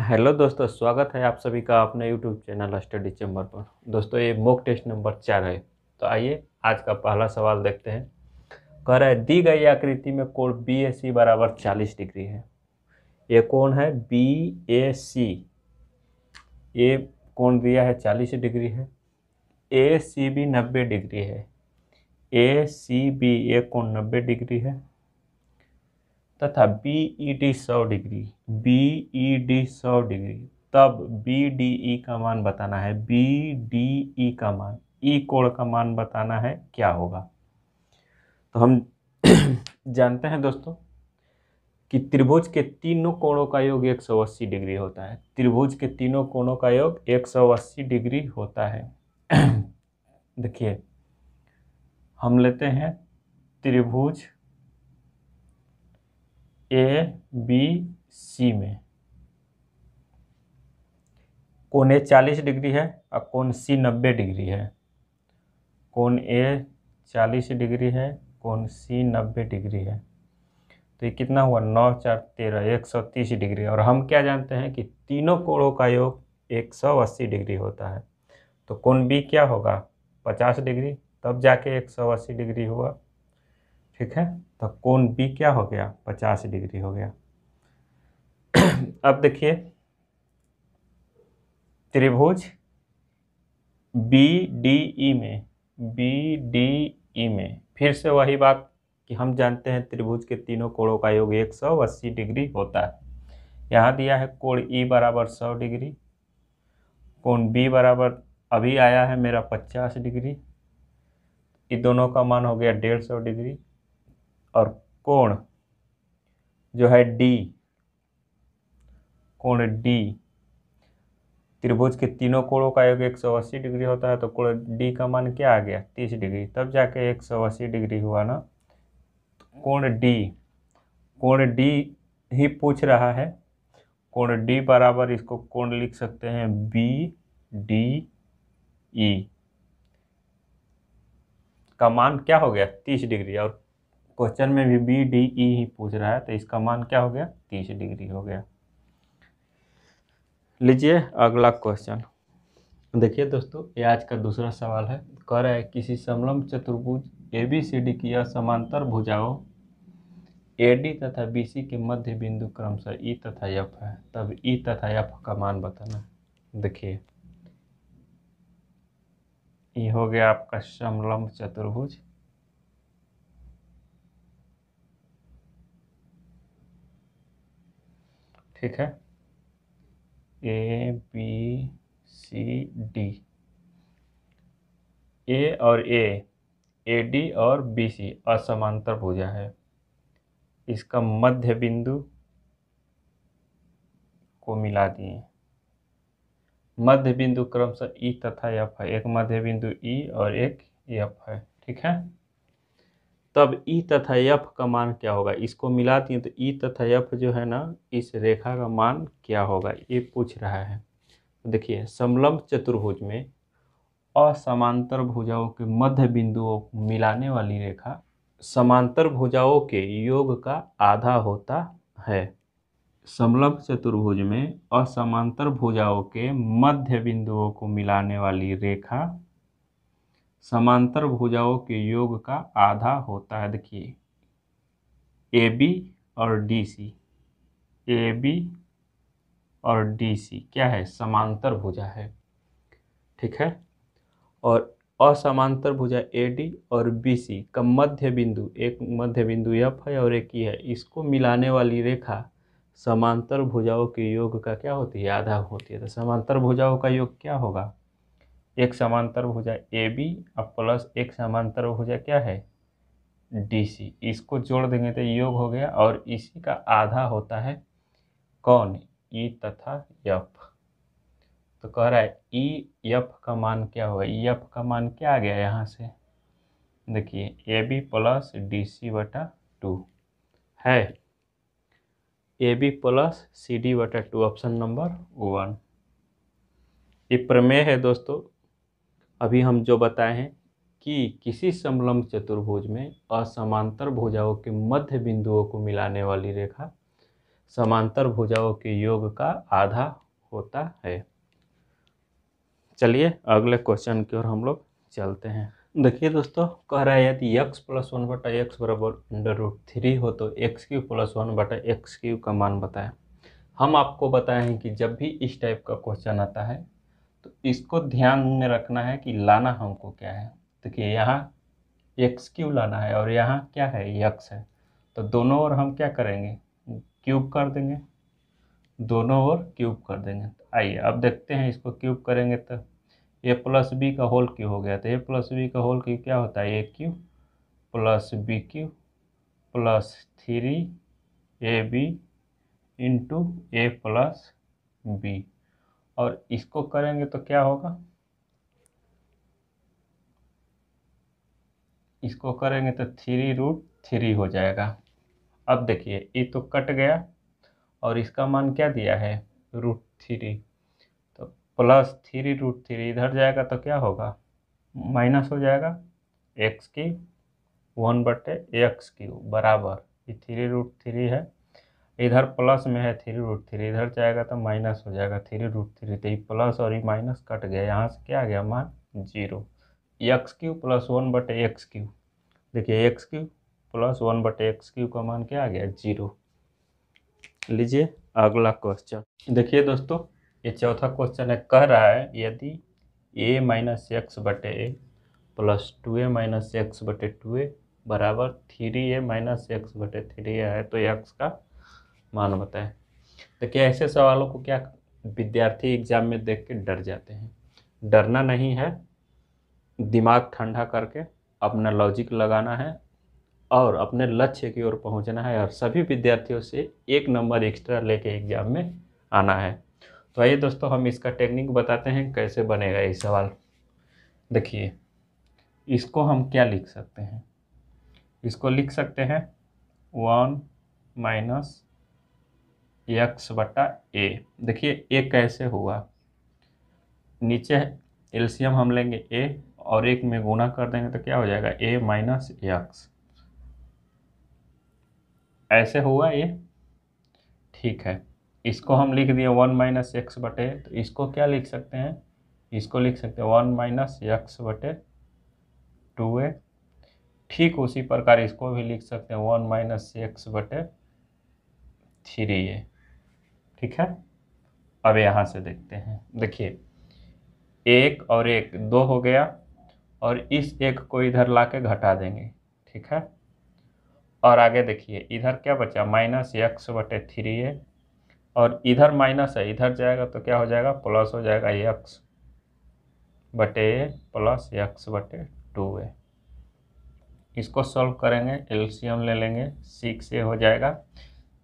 hello दोस्तों स्वागत है आप सभी का अपने यूट्यूब चैनल स्टडी चैम्बर पर दोस्तों ये मॉक टेस्ट नंबर चार है तो आइए आज का पहला सवाल देखते हैं कह रहा है दी गई आकृति में कोण बी ए सी बराबर चालीस डिग्री है ये कोण है बी ए सी ये कोण दिया है चालीस डिग्री है ए सी बी नब्बे डिग्री है ए सी बी ये कोण नब्बे डिग्री है तथा बी ई डी सौ डिग्री बी ई डी सौ डिग्री तब बी डी ई का मान बताना है बी डी ई का मान ई e कोण का मान बताना है क्या होगा तो हम जानते हैं दोस्तों कि त्रिभुज के तीनों कोणों का योग 180 डिग्री होता है त्रिभुज के तीनों कोणों का योग 180 डिग्री होता है देखिए हम लेते हैं त्रिभुज ए बी सी में कौन ए चालीस डिग्री है और कौन सी नब्बे डिग्री है कौन ए चालीस डिग्री है कौन सी नब्बे डिग्री है तो ये कितना हुआ नौ चार तेरह एक सौ तीस डिग्री और हम क्या जानते हैं कि तीनों कोणों का योग एक सौ अस्सी डिग्री होता है तो कोण बी क्या होगा पचास डिग्री तब जाके एक सौ अस्सी डिग्री हुआ ठीक है तो कोण बी क्या हो गया पचास डिग्री हो गया अब देखिए त्रिभुज बी डी ई में बी डी ई में फिर से वही बात कि हम जानते हैं त्रिभुज के तीनों कोणों का योग 180 डिग्री होता है यहाँ दिया है कोण ई e बराबर 100 डिग्री कोण बी बराबर अभी आया है मेरा 50 डिग्री ये दोनों का मान हो गया 150 डिग्री और कोण जो है डी कोण डी त्रिभुज के तीनों कोणों का योग एक सौ अस्सी डिग्री होता है तो कोण डी का मान क्या आ गया तीस डिग्री तब जाके एक सौ अस्सी डिग्री हुआ ना तो कोण डी कोण डी ही पूछ रहा है कोण डी बराबर इसको कोण लिख सकते हैं बी डी ई का मान क्या हो गया तीस डिग्री और क्वेश्चन में भी बी डी ई ही पूछ रहा है तो इसका मान क्या हो गया तीस डिग्री हो गया लीजिए अगला क्वेश्चन देखिए दोस्तों ये आज का दूसरा सवाल है कह रहा है किसी समलम्ब चतुर्भुज ए बी सी डी की असमांतर भुजाओं ए डी तथा बी सी के मध्य बिंदु क्रमशः ई e तथा एफ है तब ई e तथा एफ का मान बताना देखिए ये हो गया आपका समलम्ब चतुर्भुज ठीक है A B C D A और ए ए डी और बी सी असमांतर भुजा है इसका मध्य बिंदु को मिला दिए मध्य बिंदु क्रमशः ई e तथा एफ है एक मध्य बिंदु ई e और एक एफ है ठीक है तब ई तथा यफ का मान क्या होगा इसको मिलाती हैं तो ई तथा यफ जो है ना इस रेखा का मान क्या होगा ये पूछ रहा है तो देखिए समलंब चतुर्भुज में असमांतर भुजाओं के मध्य बिंदुओं को मिलाने वाली रेखा समांतर भुजाओं के योग का आधा होता है समलंब चतुर्भुज में असमांतर भुजाओं के मध्य बिंदुओं को मिलाने वाली रेखा समांतर भुजाओं के योग का आधा होता है देखिए ए बी और डी सी ए बी और डी सी क्या है समांतर भुजा है ठीक है और असमांतर भुजा ए डी और बी सी का मध्य बिंदु एक मध्य बिंदु एफ है और एक ही है इसको मिलाने वाली रेखा समांतर भुजाओं के योग का क्या होती है आधा होती है तो समांतर भुजाओं का योग क्या होगा एक समांतर जाए ए बी और प्लस एक समांतर जाए क्या है डी सी इसको जोड़ देंगे तो योग हो गया और इसी का आधा होता है कौन ई तथा यफ तो कह रहा है ई यफ का मान क्या होगा यफ का मान क्या आ गया यहाँ से देखिए A B plus D C बटा टू है A B plus C D बटा टू ऑप्शन नंबर वन ये प्रमेय है दोस्तों अभी हम जो बताए हैं कि किसी समलंब चतुर्भुज में असमांतर भुजाओं के मध्य बिंदुओं को मिलाने वाली रेखा समांतर भुजाओं के योग का आधा होता है चलिए अगले क्वेश्चन की ओर हम लोग चलते हैं देखिए दोस्तों कह रहा है यदि एक्स प्लस वन बटा एक्स बराबर अंडर रूट थ्री हो तो एक्स क्यू प्लस वन बटा एक्स क्यू का मान बताएं हम आपको बताएं कि जब भी इस टाइप का क्वेश्चन आता है तो इसको ध्यान में रखना है कि लाना हमको क्या है देखिए यहाँ एक्स क्यू लाना है और यहाँ क्या है यक्स है तो दोनों ओर हम क्या करेंगे क्यूब कर देंगे दोनों ओर क्यूब कर देंगे तो आइए अब देखते हैं इसको क्यूब करेंगे तो ए प्लस बी का होल क्यू हो गया तो ए प्लस बी का होल क्यू क्या होता है A cube plus B cube plus three A B into A plus B और इसको करेंगे तो क्या होगा इसको करेंगे तो थ्री रूट थ्री हो जाएगा अब देखिए ये तो कट गया और इसका मान क्या दिया है रूट थ्री तो प्लस थ्री रूट थ्री इधर जाएगा तो क्या होगा माइनस हो जाएगा एक्स की वन बटे एक्स क्यू बराबर ये थ्री रूट थ्री है इधर प्लस में है थ्री रूट थ्री इधर जाएगा तो माइनस हो जाएगा थ्री रूट थ्री तो ये प्लस और ये माइनस कट गया यहाँ से क्या आ गया मान zero X cube plus one बटे एक्स क्यू देखिए एक्स क्यू प्लस वन बटे एक्स क्यू का मान क्या आ गया जीरो लीजिए अगला क्वेश्चन देखिए दोस्तों ये चौथा क्वेश्चन है कह रहा है यदि ए माइनस एक्स बटे A plus two A minus X बटे टू ए बराबर थ्री ए माइनस एक्स बटे थ्री ए है तो एक्स का मानवता है क्या ऐसे सवालों को क्या विद्यार्थी एग्जाम में देख के डर जाते हैं डरना नहीं है दिमाग ठंडा करके अपना लॉजिक लगाना है और अपने लक्ष्य की ओर पहुंचना है और सभी विद्यार्थियों से एक नंबर एक्स्ट्रा लेके एग्ज़ाम में आना है तो आइए दोस्तों हम इसका टेक्निक बताते हैं कैसे बनेगा ये सवाल देखिए इसको हम क्या लिख सकते हैं इसको लिख सकते हैं वन माइनस एक्स बटा ए देखिए ए कैसे हुआ नीचे एल्शियम हम लेंगे ए और एक में गुना कर देंगे तो क्या हो जाएगा ए माइनस एक्स ऐसे हुआ ये ठीक है इसको हम लिख दिए वन माइनस एक्स बटे तो इसको क्या लिख सकते हैं इसको लिख सकते हैं वन माइनस एक्स बटे टू ए ठीक उसी प्रकार इसको भी लिख सकते हैं वन माइनस एक्स बटे थ्री ए ठीक है अब यहाँ से देखते हैं देखिए एक और एक दो हो गया और इस एक को इधर ला के घटा देंगे ठीक है और आगे देखिए इधर क्या बचा माइनस एक्स बटे थ्री ए और इधर माइनस है इधर जाएगा तो क्या हो जाएगा प्लस हो जाएगा एक्स बटे ए प्लस एक्स बटे टू ए इसको सॉल्व करेंगे एल्शियम ले लेंगे सिक्स ए हो जाएगा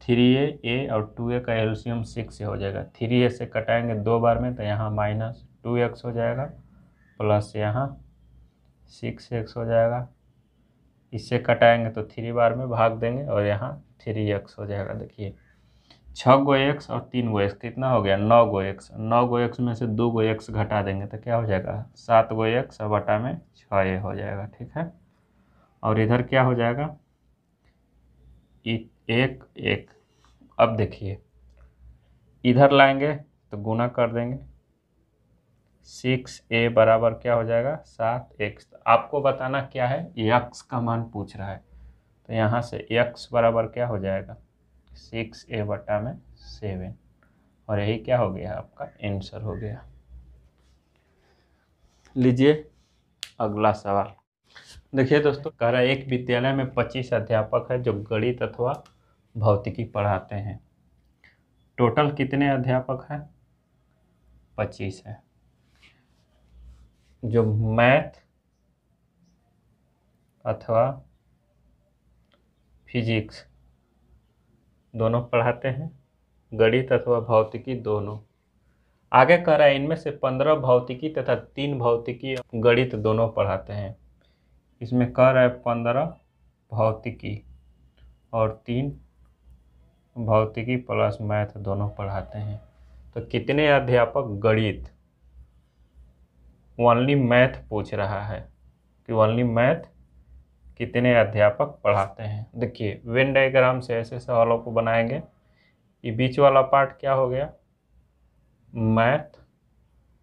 थ्री ए ए और टू ए का एल्शियम सिक्स हो जाएगा थ्री ए से कटाएंगे दो बार में तो यहाँ माइनस टू एक्स हो जाएगा प्लस यहाँ सिक्स एक्स हो जाएगा इससे कटाएंगे तो थ्री बार में भाग देंगे और यहाँ थ्री एक्स हो जाएगा देखिए छः गो एक्स और तीन गो एक्स कितना हो गया नौ गो एक्स नौ गो एक्स में से दो गो एक्स घटा देंगे तो क्या हो जाएगा सात गो एक्स और बटा में छः ए हो जाएगा ठीक है और इधर क्या हो जाएगा एक, एक अब देखिए इधर लाएंगे तो गुना कर देंगे सिक्स ए बराबर क्या हो जाएगा सात एक्स तो आपको बताना क्या है यक्स का मान पूछ रहा है तो यहाँ से यक्स बराबर क्या हो जाएगा सिक्स ए बटा में सेवन और यही क्या हो गया आपका आंसर हो गया लीजिए अगला सवाल देखिए दोस्तों कह रहा है एक विद्यालय में पच्चीस अध्यापक है जो गणित अथवा भौतिकी पढ़ाते हैं टोटल कितने अध्यापक हैं पच्चीस है जो मैथ अथवा फिजिक्स दोनों पढ़ाते हैं गणित अथवा भौतिकी दोनों आगे कह रहा है इनमें से पंद्रह भौतिकी तथा तीन भौतिकी गणित दोनों पढ़ाते हैं इसमें कह रहा है पंद्रह भौतिकी और तीन भौतिकी प्लस मैथ दोनों पढ़ाते हैं तो कितने अध्यापक गणित ओनली मैथ पूछ रहा है कि ओनली मैथ कितने अध्यापक पढ़ाते हैं देखिए वेन डायग्राम से ऐसे सवालों को बनाएंगे ये बीच वाला पार्ट क्या हो गया मैथ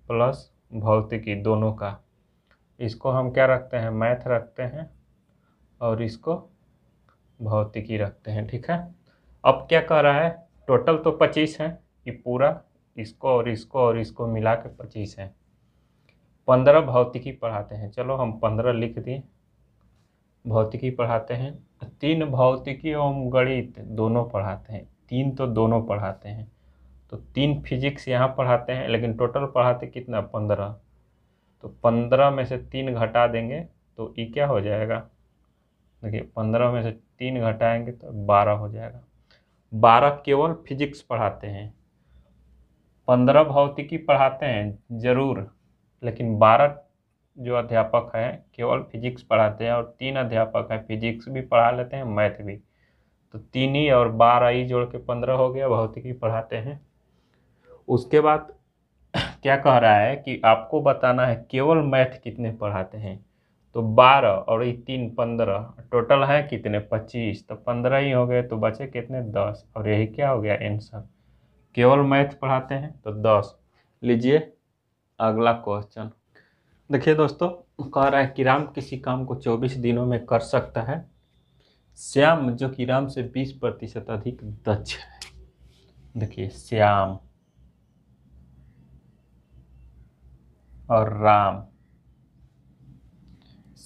प्लस भौतिकी दोनों का इसको हम क्या रखते हैं मैथ रखते हैं और इसको भौतिकी रखते हैं ठीक है अब क्या कह रहा है टोटल तो पच्चीस है ये पूरा इसको और इसको और इसको मिला के पच्चीस है पंद्रह भौतिकी पढ़ाते हैं चलो हम पंद्रह लिख दिए भौतिकी पढ़ाते हैं तीन भौतिकी एवं गणित दोनों पढ़ाते हैं तीन तो दोनों पढ़ाते हैं तो तीन फिजिक्स यहाँ पढ़ाते हैं लेकिन टोटल पढ़ाते कितना पंद्रह तो पंद्रह में से तीन घटा देंगे तो ये क्या हो जाएगा देखिए पंद्रह में से तीन घटाएंगे तो बारह हो जाएगा बारह केवल फिजिक्स पढ़ाते हैं पंद्रह भौतिकी पढ़ाते हैं ज़रूर लेकिन बारह जो अध्यापक हैं केवल फिजिक्स पढ़ाते हैं और तीन अध्यापक हैं फिजिक्स भी पढ़ा लेते हैं मैथ भी तो तीन ही और बारह ही जोड़ के पंद्रह हो गया भौतिकी पढ़ाते हैं उसके बाद क्या कह रहा है कि आपको बताना है केवल मैथ कितने पढ़ाते हैं तो बारह और ये तीन पंद्रह टोटल है कितने पच्चीस तो पंद्रह ही हो गए तो बचे कितने दस और यही क्या हो गया आंसर केवल मैथ पढ़ाते हैं तो दस लीजिए अगला क्वेश्चन देखिए दोस्तों कह रहा है कि राम किसी काम को चौबीस दिनों में कर सकता है श्याम जो कि राम से बीस प्रतिशत अधिक दक्ष है देखिए श्याम और राम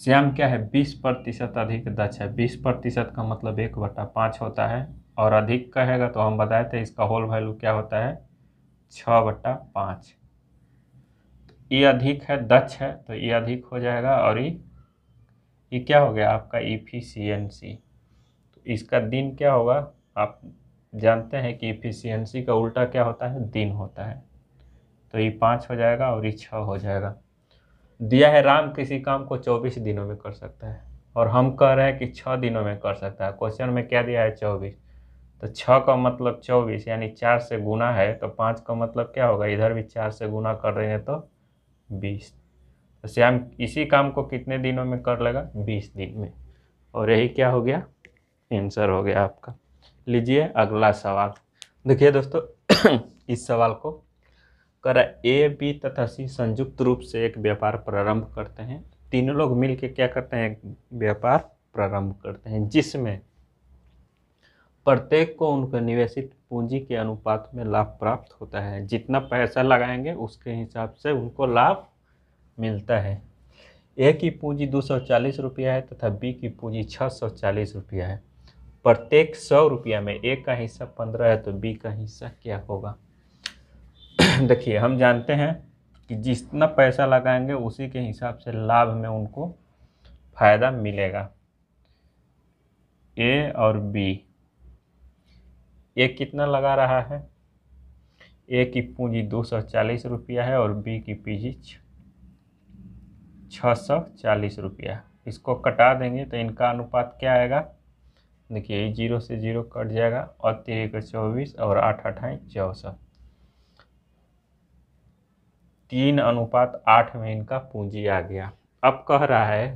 श्याम क्या है बीस प्रतिशत अधिक दक्ष है बीस प्रतिशत का मतलब एक बटा पाँच होता है और अधिक कहेगा तो हम बताए थे इसका होल वैल्यू क्या होता है छः बट्टा पाँच ये अधिक है दक्ष है तो ये अधिक हो जाएगा और ये ये क्या हो गया आपका इफिशियंसी तो इसका दिन क्या होगा आप जानते हैं कि इफिशियंसी का उल्टा क्या होता है दिन होता है तो ये पाँच हो जाएगा और ये छः हो जाएगा दिया है राम किसी काम को चौबीस दिनों में कर सकता है और हम कह रहे हैं कि छः दिनों में कर सकता है क्वेश्चन में क्या दिया है चौबीस तो छः का मतलब चौबीस यानी चार से गुना है तो पाँच का मतलब क्या होगा इधर भी चार से गुना कर रहे हैं तो बीस तो श्याम इसी काम को कितने दिनों में कर लेगा बीस दिन में और यही क्या हो गया आंसर हो गया आपका लीजिए अगला सवाल देखिए दोस्तों इस सवाल को कर ए बी तथा सी संयुक्त रूप से एक व्यापार प्रारंभ करते हैं तीनों लोग मिलकर क्या करते हैं एक व्यापार प्रारंभ करते हैं जिसमें प्रत्येक को उनके निवेशित पूंजी के अनुपात में लाभ प्राप्त होता है जितना पैसा लगाएंगे उसके हिसाब से उनको लाभ मिलता है ए की पूंजी दो सौ चालीस रुपया है तथा बी की पूंजी छः सौ चालीस रुपया है प्रत्येक सौ रुपया में ए का हिस्सा पंद्रह है तो बी का हिस्सा क्या होगा देखिए हम जानते हैं कि जितना पैसा लगाएंगे उसी के हिसाब से लाभ में उनको फ़ायदा मिलेगा ए और बी ए कितना लगा रहा है ए की पूंजी दो सौ चालीस रुपया है और बी की पीजी छः सौ चालीस रुपया इसको कटा देंगे तो इनका अनुपात क्या आएगा देखिए जीरो से जीरो कट जाएगा और तेरह चौबीस और आठ अठाई चौसठ तीन अनुपात आठ में इनका पूंजी आ गया अब कह रहा है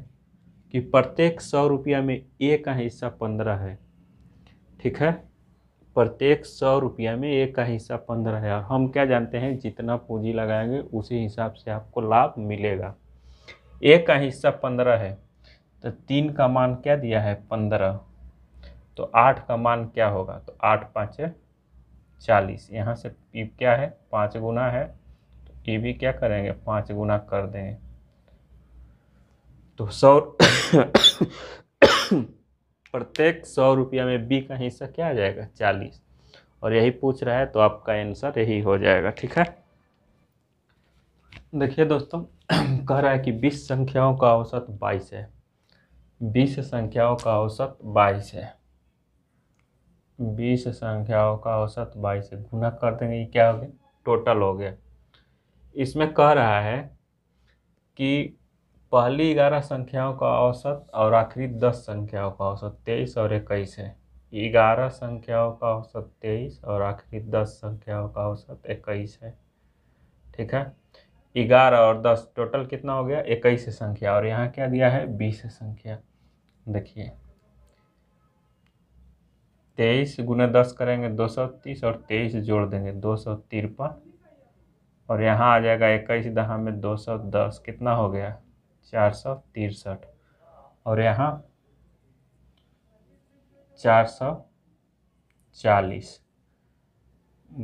कि प्रत्येक सौ रुपया में ए का हिस्सा पंद्रह है ठीक है प्रत्येक सौ रुपया में एक का हिस्सा पंद्रह है और हम क्या जानते हैं जितना पूंजी लगाएंगे उसी हिसाब से आपको लाभ मिलेगा एक का हिस्सा पंद्रह है तो तीन का मान क्या दिया है पंद्रह तो आठ का मान क्या होगा तो आठ पाँच चालीस यहाँ से क्या है पाँच गुना है ये भी क्या करेंगे पाँच गुना कर देंगे तो सौ प्रत्येक सौ रुपया में बी का हिस्सा क्या आ जाएगा चालीस और यही पूछ रहा है तो आपका आंसर यही हो जाएगा ठीक है देखिए दोस्तों कह रहा है कि बीस संख्याओं का औसत बाईस है बीस संख्याओं का औसत बाईस है बीस संख्याओं का औसत बाईस है गुना कर देंगे ये क्या हो गया टोटल हो गया इसमें कह रहा है कि पहली ग्यारह संख्याओं का औसत और आखिरी दस संख्याओं का औसत तेईस और इक्कीस है ग्यारह संख्याओं का औसत तेईस और आखिरी दस संख्याओं का औसत इक्कीस है ठीक है ग्यारह और दस टोटल कितना हो गया इक्कीस संख्या और यहाँ क्या दिया है बीस संख्या देखिए तेईस गुना दस करेंगे दो सौ तीस और तेईस जोड़ देंगे दो सौ तिरपन और यहाँ आ जाएगा इक्कीस दहा में दो सौ दस कितना हो गया चार सौ तिरसठ और यहाँ चार सौ चालीस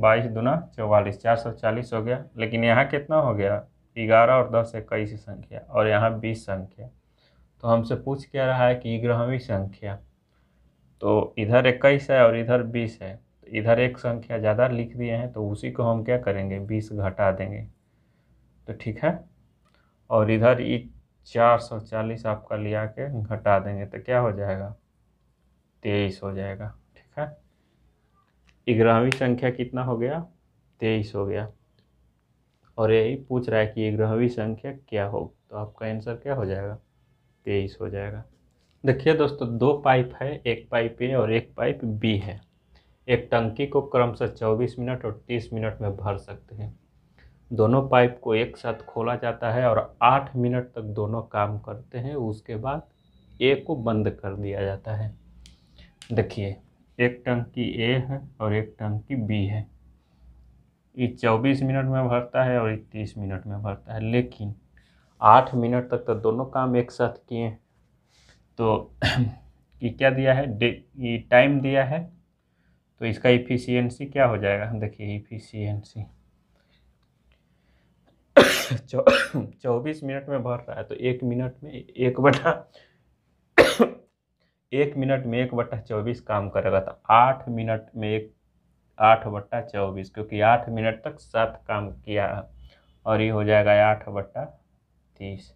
बाईस दूना चौवालीस चार सौ चालीस हो गया लेकिन यहाँ कितना हो गया ग्यारह और दस इक्कीस संख्या और यहाँ बीस संख्या तो हमसे पूछ क्या रहा है कि ग्रहवी संख्या तो इधर इक्कीस है और इधर बीस है इधर एक संख्या ज़्यादा लिख दिए हैं तो उसी को हम क्या करेंगे बीस घटा देंगे तो ठीक है और इधर ये चार सौ चालीस आपका लिया के घटा देंगे तो क्या हो जाएगा तेईस हो जाएगा ठीक है इग्रहवीं संख्या कितना हो गया तेईस हो गया और यही पूछ रहा है कि ग्रहवीं संख्या क्या हो तो आपका आंसर क्या हो जाएगा तेईस हो जाएगा देखिए दोस्तों दो पाइप है एक पाइप ए और एक पाइप बी है एक टंकी को क्रमशः 24 मिनट और 30 मिनट में भर सकते हैं दोनों पाइप को एक साथ खोला जाता है और 8 मिनट तक दोनों काम करते हैं उसके बाद ए को बंद कर दिया जाता है देखिए एक टंकी ए है और एक टंकी बी है ये 24 मिनट में भरता है और ये 30 मिनट में भरता है लेकिन 8 मिनट तक तो दोनों काम एक साथ किए तो ये क्या दिया है ये टाइम दिया है तो इसका इफ़िशियंसी क्या हो जाएगा देखिए इफ़िशियंसी चौबीस मिनट में भर रहा है तो एक मिनट में एक बटा एक मिनट में एक बट्टा चौबीस काम करेगा तो आठ मिनट में एक आठ बट्टा चौबीस क्योंकि आठ मिनट तक सात काम किया और ये हो जाएगा आठ बट्टा तीस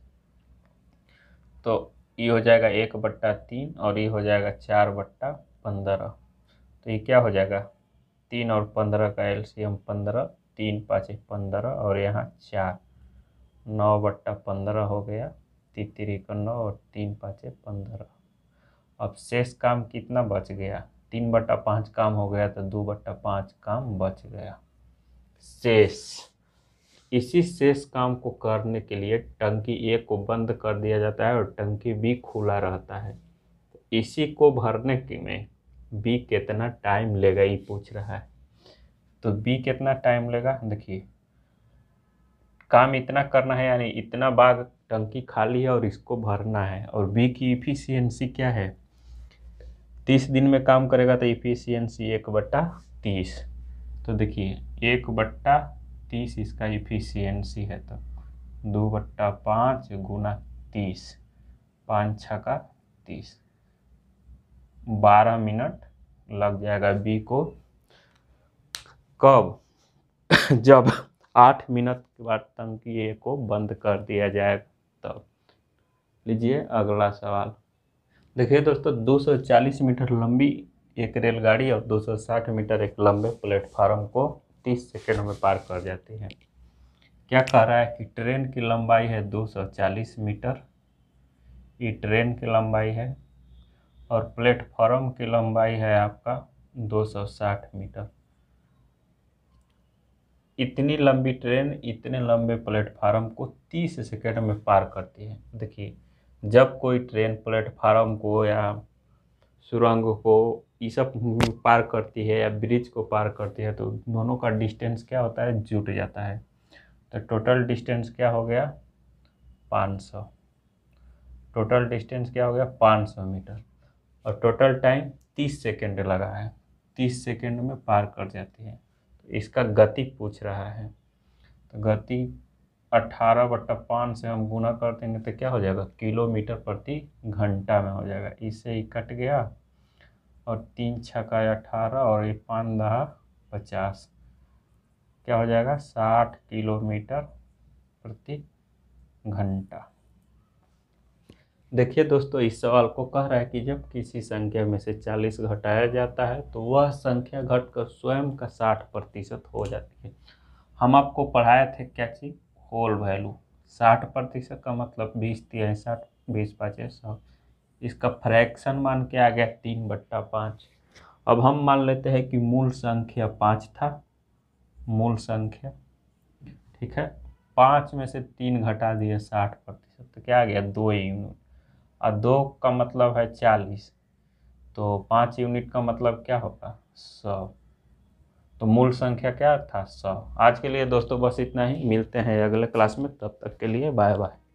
तो ये हो जाएगा एक बट्टा तीन और ये हो जाएगा चार बट्टा पंद्रह तो ये क्या हो जाएगा तीन और पंद्रह का एल सी एम पंद्रह तीन पाँच एक पंद्रह और यहाँ चार नौ बट्टा पंद्रह हो गया तितरी एक नौ और तीन पाँच पंद्रह अब शेष काम कितना बच गया तीन बट्टा पाँच काम हो गया तो दो बट्टा पाँच काम बच गया शेष इसी शेष काम को करने के लिए टंकी ए को बंद कर दिया जाता है और टंकी बी खुला रहता है इसी को भरने के में बी कितना टाइम लेगा ये पूछ रहा है तो बी कितना टाइम लेगा देखिए काम इतना करना है यानी इतना बाग टंकी खाली है और इसको भरना है और बी की इफिशियंसी क्या है तीस दिन में काम करेगा तो इफिशियंसी एक बट्टा तीस तो देखिए एक बट्टा तीस इसका इफिशियंसी है तो दो बट्टा पाँच गुना तीस पाँच छः का तीस बारह मिनट लग जाएगा बी को कब जब आठ मिनट के बाद टंकी ए को बंद कर दिया जाएगा तब लीजिए अगला सवाल देखिए दोस्तों 240 मीटर लंबी एक रेलगाड़ी और 260 मीटर एक लंबे प्लेटफार्म को 30 सेकेंड में पार कर जाती है क्या कह रहा है कि ट्रेन की लंबाई है 240 मीटर ये ट्रेन की लंबाई है और प्लेटफॉर्म की लंबाई है आपका 260 मीटर इतनी लंबी ट्रेन इतने लंबे प्लेटफार्म को 30 सेकेंड में पार करती है देखिए जब कोई ट्रेन प्लेटफार्म को या सुरंग को ये सब पार करती है या ब्रिज को पार करती है तो दोनों का डिस्टेंस क्या होता है जुट जाता है तो टोटल डिस्टेंस क्या हो गया 500 टोटल डिस्टेंस क्या हो गया 500 मीटर और टोटल टाइम तीस सेकेंड लगा है तीस सेकेंड में पार कर जाती है तो इसका गति पूछ रहा है तो गति अट्ठारह बट्टा पाँच से हम गुना कर देंगे तो क्या हो जाएगा किलोमीटर प्रति घंटा में हो जाएगा इससे ही कट गया और तीन छकाय अठारह और ये पाँच दहा पचास क्या हो जाएगा साठ किलोमीटर प्रति घंटा देखिए दोस्तों इस सवाल को कह रहा है कि जब किसी संख्या में से 40 घटाया जाता है तो वह संख्या घटकर स्वयं का 60 प्रतिशत हो जाती है हम आपको पढ़ाए थे क्या चीज़ होल वैल्यू 60 प्रतिशत का मतलब बीस तिरसठ बीस पाँच सौ इसका फ्रैक्शन मान के आ गया तीन बट्टा पाँच अब हम मान लेते हैं कि मूल संख्या पाँच था मूल संख्या ठीक है पाँच में से तीन घटा दिए साठ प्रतिशत तो क्या आ गया दो यूनिट और दो का मतलब है चालीस तो पाँच यूनिट का मतलब क्या होगा सौ तो मूल संख्या क्या था सौ आज के लिए दोस्तों बस इतना ही मिलते हैं अगले क्लास में तब तक के लिए बाय बाय